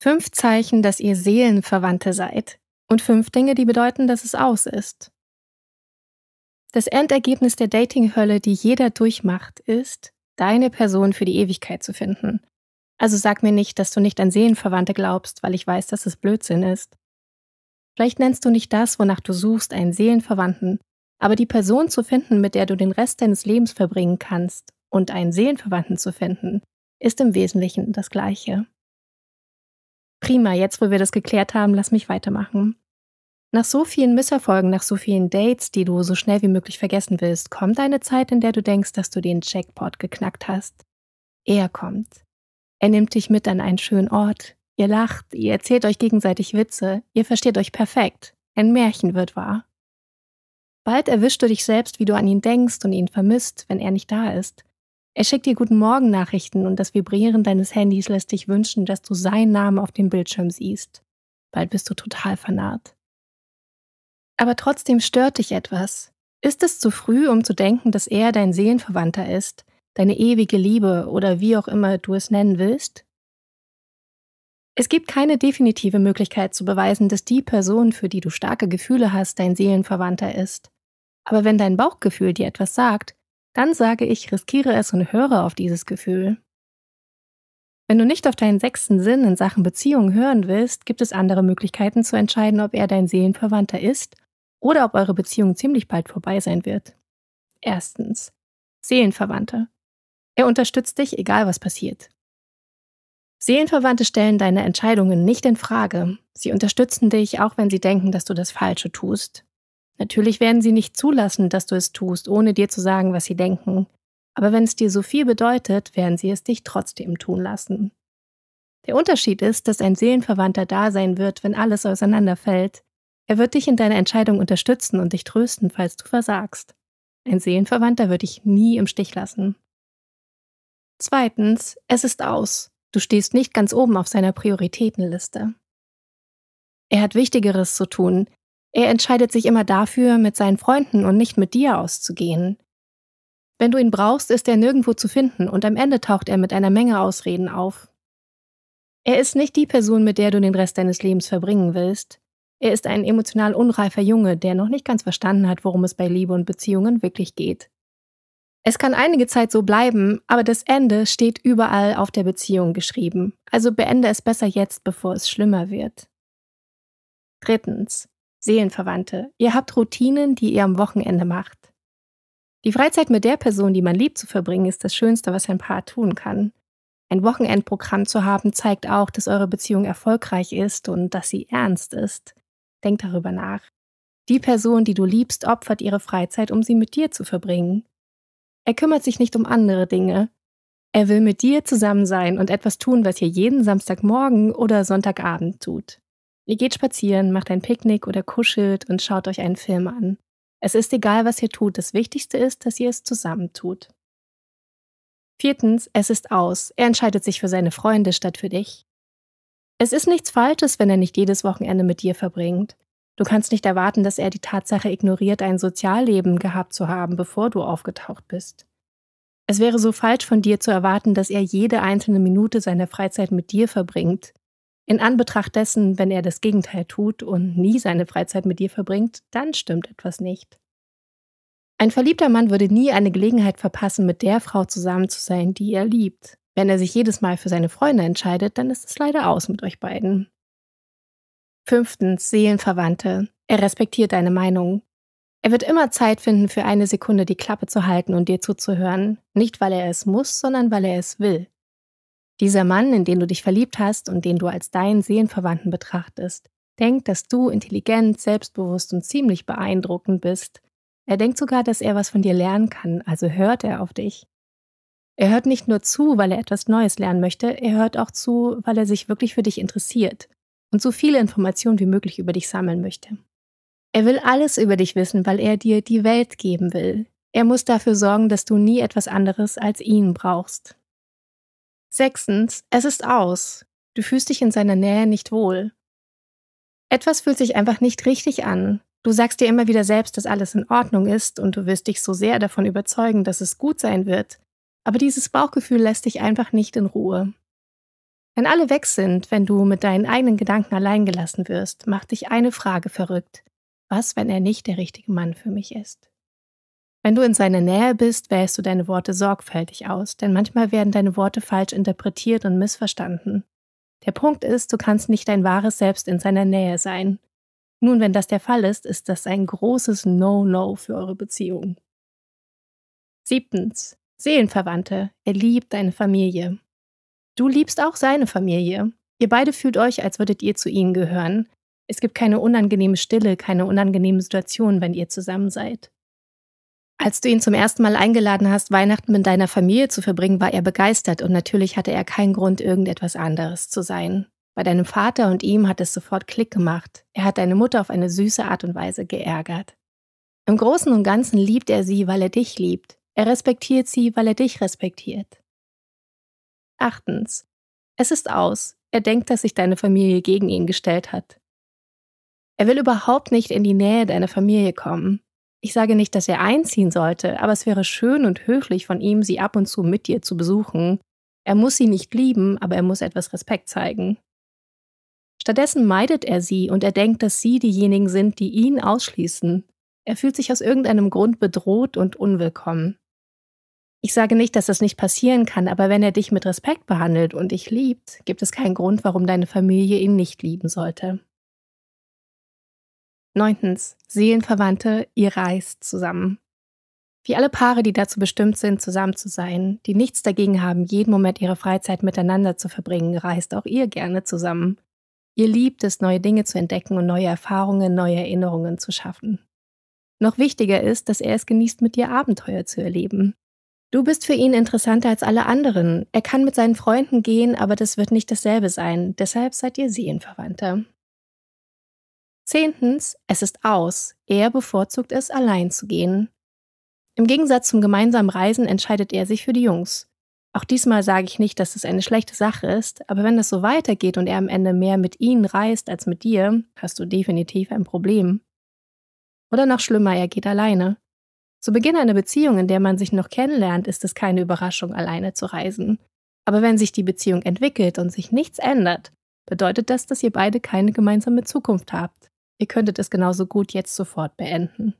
Fünf Zeichen, dass ihr Seelenverwandte seid. Und fünf Dinge, die bedeuten, dass es aus ist. Das Endergebnis der Datinghölle, die jeder durchmacht, ist, deine Person für die Ewigkeit zu finden. Also sag mir nicht, dass du nicht an Seelenverwandte glaubst, weil ich weiß, dass es Blödsinn ist. Vielleicht nennst du nicht das, wonach du suchst, einen Seelenverwandten, aber die Person zu finden, mit der du den Rest deines Lebens verbringen kannst und einen Seelenverwandten zu finden, ist im Wesentlichen das Gleiche. Prima, jetzt wo wir das geklärt haben, lass mich weitermachen. Nach so vielen Misserfolgen, nach so vielen Dates, die du so schnell wie möglich vergessen willst, kommt eine Zeit, in der du denkst, dass du den Jackpot geknackt hast. Er kommt. Er nimmt dich mit an einen schönen Ort. Ihr lacht, ihr erzählt euch gegenseitig Witze, ihr versteht euch perfekt. Ein Märchen wird wahr. Bald erwischst du dich selbst, wie du an ihn denkst und ihn vermisst, wenn er nicht da ist. Er schickt dir Guten Morgen Nachrichten und das Vibrieren deines Handys lässt dich wünschen, dass du seinen Namen auf dem Bildschirm siehst. Bald bist du total vernarrt. Aber trotzdem stört dich etwas. Ist es zu früh, um zu denken, dass er dein Seelenverwandter ist, deine ewige Liebe oder wie auch immer du es nennen willst? Es gibt keine definitive Möglichkeit zu beweisen, dass die Person, für die du starke Gefühle hast, dein Seelenverwandter ist. Aber wenn dein Bauchgefühl dir etwas sagt, dann sage ich, riskiere es und höre auf dieses Gefühl. Wenn du nicht auf deinen sechsten Sinn in Sachen Beziehung hören willst, gibt es andere Möglichkeiten zu entscheiden, ob er dein Seelenverwandter ist oder ob eure Beziehung ziemlich bald vorbei sein wird. Erstens. Seelenverwandte. Er unterstützt dich, egal was passiert. Seelenverwandte stellen deine Entscheidungen nicht in Frage. Sie unterstützen dich, auch wenn sie denken, dass du das Falsche tust. Natürlich werden sie nicht zulassen, dass du es tust, ohne dir zu sagen, was sie denken. Aber wenn es dir so viel bedeutet, werden sie es dich trotzdem tun lassen. Der Unterschied ist, dass ein Seelenverwandter da sein wird, wenn alles auseinanderfällt. Er wird dich in deiner Entscheidung unterstützen und dich trösten, falls du versagst. Ein Seelenverwandter wird dich nie im Stich lassen. Zweitens, es ist aus. Du stehst nicht ganz oben auf seiner Prioritätenliste. Er hat Wichtigeres zu tun, er entscheidet sich immer dafür, mit seinen Freunden und nicht mit dir auszugehen. Wenn du ihn brauchst, ist er nirgendwo zu finden und am Ende taucht er mit einer Menge Ausreden auf. Er ist nicht die Person, mit der du den Rest deines Lebens verbringen willst. Er ist ein emotional unreifer Junge, der noch nicht ganz verstanden hat, worum es bei Liebe und Beziehungen wirklich geht. Es kann einige Zeit so bleiben, aber das Ende steht überall auf der Beziehung geschrieben. Also beende es besser jetzt, bevor es schlimmer wird. Drittens. Seelenverwandte, ihr habt Routinen, die ihr am Wochenende macht. Die Freizeit mit der Person, die man liebt, zu verbringen, ist das Schönste, was ein Paar tun kann. Ein Wochenendprogramm zu haben, zeigt auch, dass eure Beziehung erfolgreich ist und dass sie ernst ist. Denkt darüber nach. Die Person, die du liebst, opfert ihre Freizeit, um sie mit dir zu verbringen. Er kümmert sich nicht um andere Dinge. Er will mit dir zusammen sein und etwas tun, was ihr jeden Samstagmorgen oder Sonntagabend tut. Ihr geht spazieren, macht ein Picknick oder kuschelt und schaut euch einen Film an. Es ist egal, was ihr tut, das Wichtigste ist, dass ihr es zusammen tut. Viertens, es ist aus. Er entscheidet sich für seine Freunde statt für dich. Es ist nichts Falsches, wenn er nicht jedes Wochenende mit dir verbringt. Du kannst nicht erwarten, dass er die Tatsache ignoriert, ein Sozialleben gehabt zu haben, bevor du aufgetaucht bist. Es wäre so falsch von dir zu erwarten, dass er jede einzelne Minute seiner Freizeit mit dir verbringt. In Anbetracht dessen, wenn er das Gegenteil tut und nie seine Freizeit mit dir verbringt, dann stimmt etwas nicht. Ein verliebter Mann würde nie eine Gelegenheit verpassen, mit der Frau zusammen zu sein, die er liebt. Wenn er sich jedes Mal für seine Freunde entscheidet, dann ist es leider aus mit euch beiden. Fünftens, Seelenverwandte. Er respektiert deine Meinung. Er wird immer Zeit finden, für eine Sekunde die Klappe zu halten und dir zuzuhören, nicht weil er es muss, sondern weil er es will. Dieser Mann, in den du dich verliebt hast und den du als deinen Seelenverwandten betrachtest, denkt, dass du intelligent, selbstbewusst und ziemlich beeindruckend bist. Er denkt sogar, dass er was von dir lernen kann, also hört er auf dich. Er hört nicht nur zu, weil er etwas Neues lernen möchte, er hört auch zu, weil er sich wirklich für dich interessiert und so viele Informationen wie möglich über dich sammeln möchte. Er will alles über dich wissen, weil er dir die Welt geben will. Er muss dafür sorgen, dass du nie etwas anderes als ihn brauchst. Sechstens, es ist aus. Du fühlst dich in seiner Nähe nicht wohl. Etwas fühlt sich einfach nicht richtig an. Du sagst dir immer wieder selbst, dass alles in Ordnung ist und du wirst dich so sehr davon überzeugen, dass es gut sein wird. Aber dieses Bauchgefühl lässt dich einfach nicht in Ruhe. Wenn alle weg sind, wenn du mit deinen eigenen Gedanken allein gelassen wirst, macht dich eine Frage verrückt. Was, wenn er nicht der richtige Mann für mich ist? Wenn du in seiner Nähe bist, wählst du deine Worte sorgfältig aus, denn manchmal werden deine Worte falsch interpretiert und missverstanden. Der Punkt ist, du kannst nicht dein wahres Selbst in seiner Nähe sein. Nun, wenn das der Fall ist, ist das ein großes No-No für eure Beziehung. Siebtens. Seelenverwandte. Er liebt deine Familie. Du liebst auch seine Familie. Ihr beide fühlt euch, als würdet ihr zu ihnen gehören. Es gibt keine unangenehme Stille, keine unangenehme Situation, wenn ihr zusammen seid. Als du ihn zum ersten Mal eingeladen hast, Weihnachten mit deiner Familie zu verbringen, war er begeistert und natürlich hatte er keinen Grund, irgendetwas anderes zu sein. Bei deinem Vater und ihm hat es sofort Klick gemacht. Er hat deine Mutter auf eine süße Art und Weise geärgert. Im Großen und Ganzen liebt er sie, weil er dich liebt. Er respektiert sie, weil er dich respektiert. Achtens. Es ist aus. Er denkt, dass sich deine Familie gegen ihn gestellt hat. Er will überhaupt nicht in die Nähe deiner Familie kommen. Ich sage nicht, dass er einziehen sollte, aber es wäre schön und höflich von ihm, sie ab und zu mit dir zu besuchen. Er muss sie nicht lieben, aber er muss etwas Respekt zeigen. Stattdessen meidet er sie und er denkt, dass sie diejenigen sind, die ihn ausschließen. Er fühlt sich aus irgendeinem Grund bedroht und unwillkommen. Ich sage nicht, dass das nicht passieren kann, aber wenn er dich mit Respekt behandelt und dich liebt, gibt es keinen Grund, warum deine Familie ihn nicht lieben sollte. Neuntens. Seelenverwandte, ihr reist zusammen. Wie alle Paare, die dazu bestimmt sind, zusammen zu sein, die nichts dagegen haben, jeden Moment ihre Freizeit miteinander zu verbringen, reist auch ihr gerne zusammen. Ihr liebt es, neue Dinge zu entdecken und neue Erfahrungen, neue Erinnerungen zu schaffen. Noch wichtiger ist, dass er es genießt, mit dir Abenteuer zu erleben. Du bist für ihn interessanter als alle anderen. Er kann mit seinen Freunden gehen, aber das wird nicht dasselbe sein. Deshalb seid ihr Seelenverwandter. Zehntens, es ist aus. Er bevorzugt es, allein zu gehen. Im Gegensatz zum gemeinsamen Reisen entscheidet er sich für die Jungs. Auch diesmal sage ich nicht, dass es eine schlechte Sache ist, aber wenn das so weitergeht und er am Ende mehr mit ihnen reist als mit dir, hast du definitiv ein Problem. Oder noch schlimmer, er geht alleine. Zu Beginn einer Beziehung, in der man sich noch kennenlernt, ist es keine Überraschung, alleine zu reisen. Aber wenn sich die Beziehung entwickelt und sich nichts ändert, bedeutet das, dass ihr beide keine gemeinsame Zukunft habt. Ihr könntet es genauso gut jetzt sofort beenden.